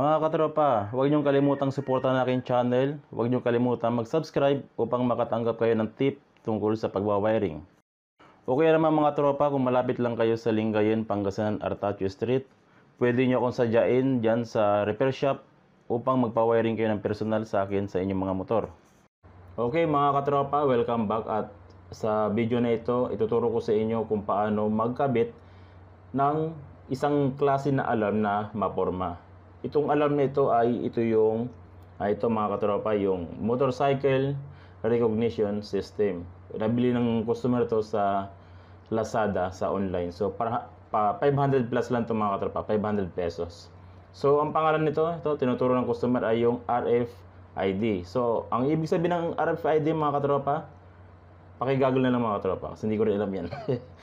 Mga katropa, huwag niyong kalimutang suportahan ang aking channel. Huwag niyong kalimutang mag-subscribe upang makatanggap kayo ng tip tungkol sa pagwawiring. O kaya naman mga tropa, kung malapit lang kayo sa Lingayen, Pangasinan, Artacho Street, pwede niyo akong sadyain dyan sa repair shop upang magpawiring kayo ng personal sa akin sa inyong mga motor. Okay mga katropa, welcome back at sa video na ito, ituturo ko sa inyo kung paano magkabit ng isang klase na alarm na maporma. Itong alarm nito ay ito yung ay ah, ito mga katropa yung motorcycle recognition system. Nabili ng customer to sa Lazada sa online. So para pa 500 plus lang to mga katropa, 500 pesos. So ang pangalan nito, ito tinuturo ng customer ay yung RFID. So ang ibig sabihin ng RFID mga katropa, pakigagol na lang mga tropa kasi hindi ko rin alam yan.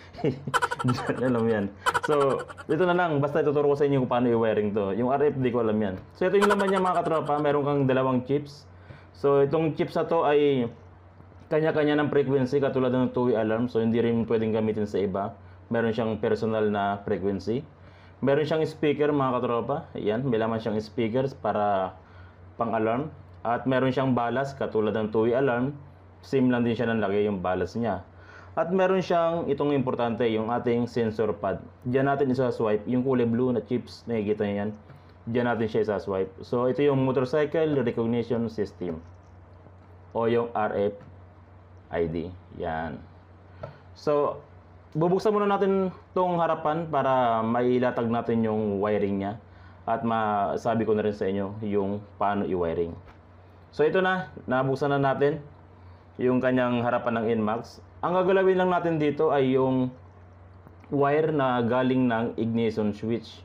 hindi ko rin alam yan. So, dito na lang. Basta ituturo ko sa inyo kung paano i-wiring to. Yung RF, di ko alam yan. So, ito yung laman niya mga katropa. Meron kang dalawang chips. So, itong chips na to ay kanya-kanya ng frequency katulad ng two alarm. So, hindi rin pwedeng gamitin sa iba. Meron siyang personal na frequency. Meron siyang speaker mga katropa. Ayan, may laman siyang speakers para pang-alarm. At meron siyang balas katulad ng two alarm same lang din siya ng laki yung balance niya. At meron siyang itong importante, yung ating sensor pad. Diyan natin isa-swipe yung kulay blue na chips, nakikita niyo yan. Diyan natin siya isa-swipe. So ito yung motorcycle recognition system o yung RFID. Yan. So bubuksan muna natin itong harapan para mailatag natin yung wiring niya at masabi ko na rin sa inyo yung paano i-wiring. So ito na, nabuksan na natin yung kanyang harapan ng Inmax. Ang gagalawin lang natin dito ay yung wire na galing ng ignition switch.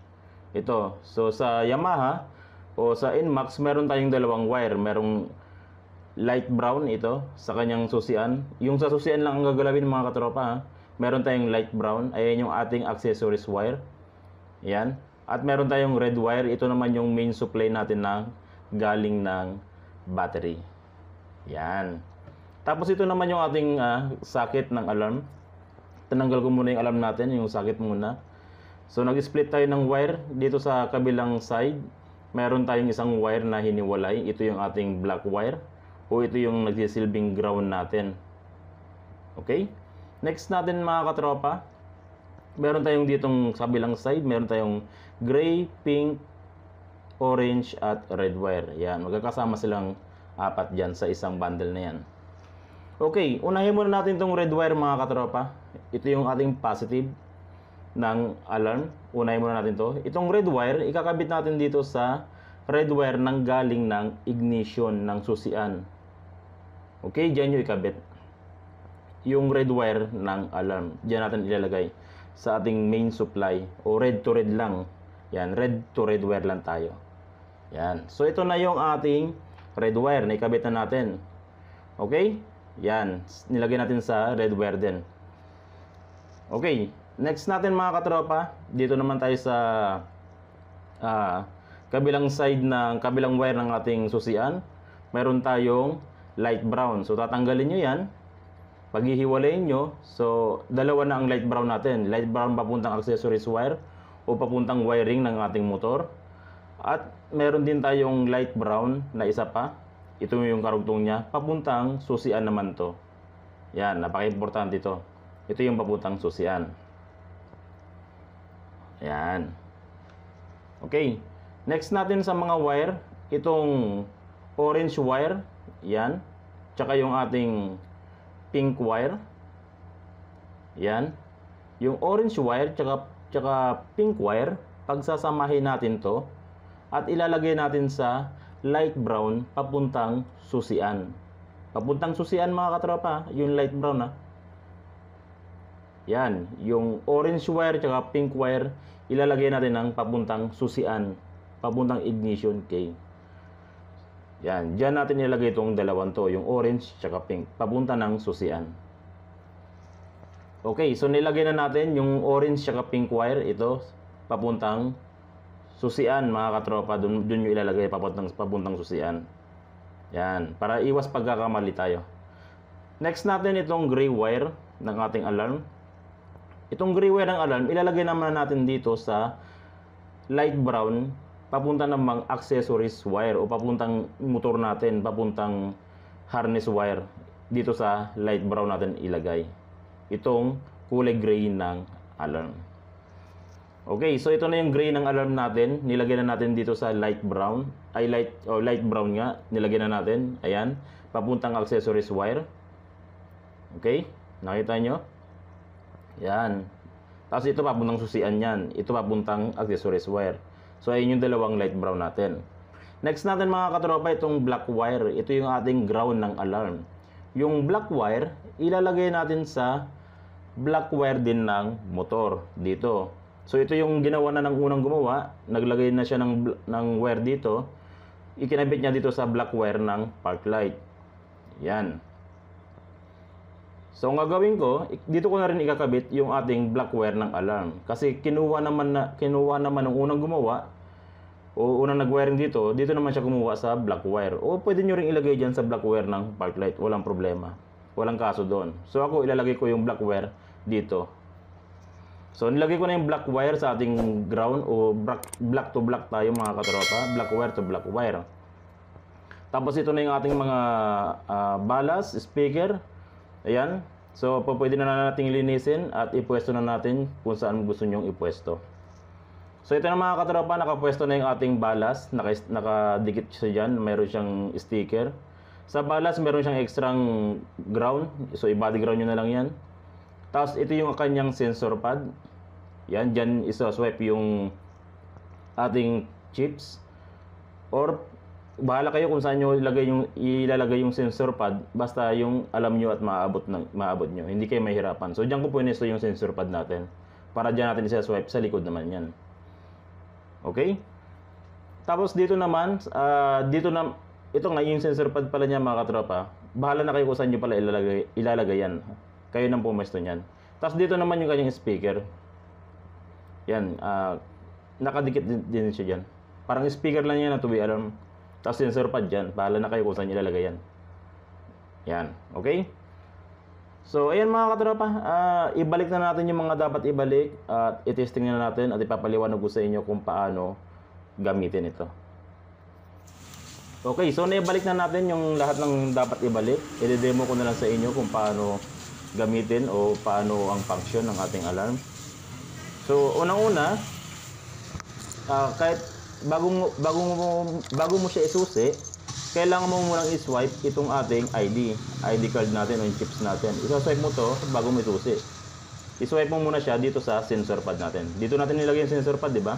Ito. So sa Yamaha o sa Inmax, meron tayong dalawang wire. Merong light brown ito sa kanyang susian. Yung sa susian lang ang gagalawin mga katropa. Ha? Meron tayong light brown. Ayan yung ating accessories wire. Yan. At meron tayong red wire. Ito naman yung main supply natin na galing ng battery. Yan. Tapos ito naman yung ating uh, sakit ng alarm. Tinanggal ko muna yung alarm natin, yung sakit muna. So nag-split tayo ng wire dito sa kabilang side. Meron tayong isang wire na hiniwalay. Ito yung ating black wire o ito yung nagsisilbing ground natin. Okay? Next natin mga katropa, meron tayong ditong kabilang side, meron tayong gray, pink, orange at red wire. Yan, magkakasama silang apat dyan sa isang bundle na yan. Okay, unahin muna natin itong red wire mga katropa. Ito yung ating positive ng alarm. Unahin muna natin to. Itong red wire, ikakabit natin dito sa red wire ng galing ng ignition ng susian. Okay, dyan yung ikabit. Yung red wire ng alarm. Dyan natin ilalagay sa ating main supply o red to red lang. Yan, red to red wire lang tayo. Yan. So, ito na yung ating red wire na ikabit na natin. Okay? Yan, nilagay natin sa redware din. Okay, next natin mga katropa, dito naman tayo sa uh, kabilang side ng kabilang wire ng ating susian. Meron tayong light brown. So tatanggalin nyo yan. Paghihiwalayin nyo. So dalawa na ang light brown natin. Light brown papuntang accessories wire o papuntang wiring ng ating motor. At meron din tayong light brown na isa pa ito yung karugtong niya, papuntang susian naman to. Yan, napaka-importante ito. Ito yung papuntang susian. Yan. Okay. Next natin sa mga wire, itong orange wire, yan. Tsaka yung ating pink wire. Yan. Yung orange wire tsaka, tsaka pink wire, pagsasamahin natin to at ilalagay natin sa light brown papuntang susian. Papuntang susian mga katropa, yung light brown na. Yan, yung orange wire tsaka pink wire, ilalagay natin ng papuntang susian, papuntang ignition key. Yan, diyan natin ilalagay itong dalawang to, yung orange tsaka pink, papunta ng susian. Okay, so nilagay na natin yung orange tsaka pink wire, ito, papuntang susian mga katropa, dun, dun nyo ilalagay papuntang, papuntang susian. Yan, para iwas pagkakamali tayo. Next natin itong gray wire ng ating alarm. Itong gray wire ng alarm, ilalagay naman natin dito sa light brown papunta ng mga accessories wire o papuntang motor natin, papuntang harness wire dito sa light brown natin ilagay. Itong kulay gray ng alarm. Okay, so ito na yung gray ng alarm natin. Nilagyan na natin dito sa light brown. Ay, light, oh, light brown nga. Nilagyan na natin. Ayan. Papuntang accessories wire. Okay? Nakita nyo? Yan. Tapos ito papuntang susian yan. Ito papuntang accessories wire. So, ayun yung dalawang light brown natin. Next natin mga katropa, itong black wire. Ito yung ating ground ng alarm. Yung black wire, ilalagay natin sa black wire din ng motor. Dito. So ito yung ginawa na ng unang gumawa, naglagay na siya ng, ng wire dito. Ikinabit niya dito sa black wire ng park light. Yan. So ang gagawin ko, dito ko na rin ikakabit yung ating black wire ng alarm. Kasi kinuha naman na kinuha naman ng unang gumawa o unang nag-wiring dito, dito naman siya kumuha sa black wire. O pwede niyo ring ilagay diyan sa black wire ng park light, walang problema. Walang kaso doon. So ako ilalagay ko yung black wire dito So, nilagay ko na yung black wire sa ating ground o black, black to black tayo mga katropa. Black wire to black wire. Tapos, ito na yung ating mga uh, balas, speaker. Ayan. So, pwede na natin linisin at ipwesto na natin kung saan gusto nyong ipwesto. So, ito na mga katropa. Nakapwesto na yung ating balas. Naka, nakadikit siya dyan. Mayroon siyang sticker. Sa balas, meron siyang extrang ground. So, i-body ground nyo na lang yan. Tapos ito yung kanyang sensor pad. Yan, diyan isa-swipe yung ating chips. Or bahala kayo kung saan niyo ilagay yung, ilalagay yung sensor pad. Basta yung alam niyo at maaabot, na, maaabot niyo. Hindi kayo mahirapan. So diyan ko punesto yung sensor pad natin. Para diyan natin isa-swipe sa likod naman yan. Okay? Tapos dito naman, uh, dito na, ito nga yung sensor pad pala niya mga katropa. Bahala na kayo kung saan niyo pala ilalagay, ilalagay yan kayo nang pumesto niyan. Tapos dito naman yung kanyang speaker. Yan, uh, nakadikit din, din siya diyan. Parang speaker lang yan na to be alarm. Tapos sensor pad diyan. Bahala na kayo kung saan ilalagay yan. Yan, okay? So, ayan mga katropa, uh, ibalik na natin yung mga dapat ibalik at itesting na natin at ipapaliwanag ko sa inyo kung paano gamitin ito. Okay, so naibalik na natin yung lahat ng dapat ibalik. I-demo ko na lang sa inyo kung paano gamitin o paano ang function ng ating alarm. So, unang-una, uh, kahit bago mo, bago mo, bago mo siya isusi, kailangan mo munang i-swipe itong ating ID, ID card natin o yung chips natin. Isa-swipe mo to bago mo isusi. I-swipe mo muna siya dito sa sensor pad natin. Dito natin nilagay yung sensor pad, di ba?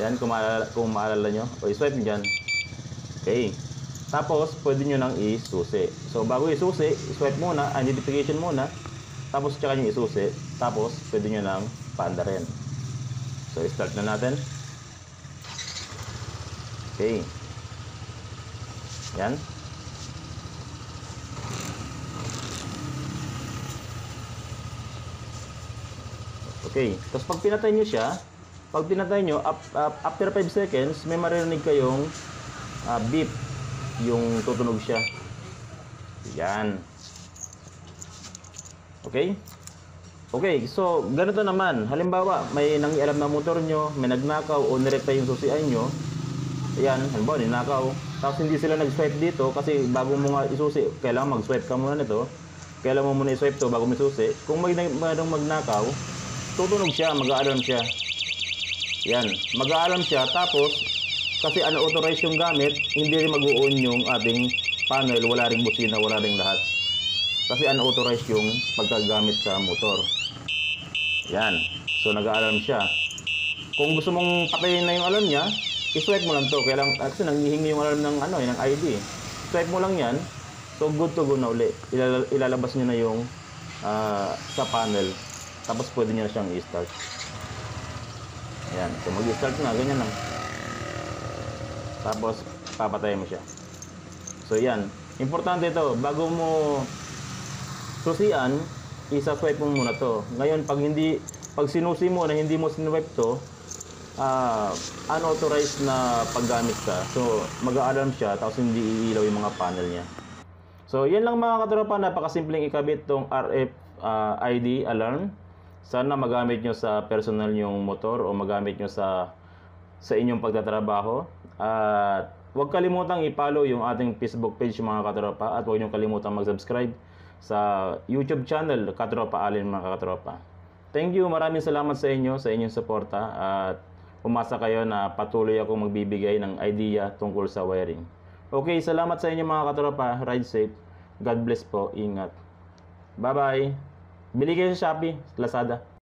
Yan, kung maalala, kung maalala nyo. O, i-swipe nyo dyan. Okay. Tapos, pwede nyo nang isusi. So, bago isusi, swipe muna, identification ah, muna. Tapos, tsaka nyo isusi. Tapos, pwede nyo nang paanda rin. So, start na natin. Okay. Yan. Okay. Tapos, pag pinatay nyo siya, pag pinatay nyo, up, up, after 5 seconds, may maririnig kayong uh, beep yung tutunog siya. Yan. Okay? Okay, so ganito naman. Halimbawa, may nangialam na motor nyo, may nagnakaw o nirepa yung susian nyo. Ayan, halimbawa, ninakaw. Tapos hindi sila nag-swipe dito kasi bago mo nga isusi, kailangan mag-swipe ka muna nito. Kailangan mo muna i-swipe to bago mo isusi. Kung may nang magnakaw, tutunog siya, mag-aalarm siya. Yan, mag-aalarm siya tapos kasi unauthorized ano, yung gamit, hindi rin mag-on yung ating panel, wala rin busina, wala rin lahat. Kasi unauthorized yung pagkagamit sa motor. Yan. So nag-alarm siya. Kung gusto mong patayin na yung alarm niya, i-swipe mo lang to. Kaya lang, kasi nangihingi yung alarm ng, ano, eh, ng ID. Swipe mo lang yan. So good to go na uli. ilalabas niya na yung uh, sa panel. Tapos pwede niya siyang i-start. Ayan. So mag-start na. Ganyan lang. Tapos, papatayin mo siya. So, yan. Importante ito. Bago mo susian, isa-swipe mo muna to. Ngayon, pag hindi, pag sinusi mo na hindi mo sinwipe to, uh, unauthorized na paggamit ka. So, mag-a-alarm siya, tapos hindi iilaw yung mga panel niya. So, yan lang mga katropa. Napakasimpleng ikabit tong RF uh, ah, ID alarm. Sana magamit nyo sa personal nyong motor o magamit nyo sa sa inyong pagtatrabaho. At huwag kalimutang i-follow yung ating Facebook page mga katropa at huwag niyo kalimutang mag-subscribe sa YouTube channel Katropa Alin mga katropa. Thank you, maraming salamat sa inyo sa inyong suporta at umasa kayo na patuloy akong magbibigay ng idea tungkol sa wiring. Okay, salamat sa inyo mga katropa. Ride safe. God bless po. Ingat. Bye-bye. Bili kayo sa Shopee, Lazada.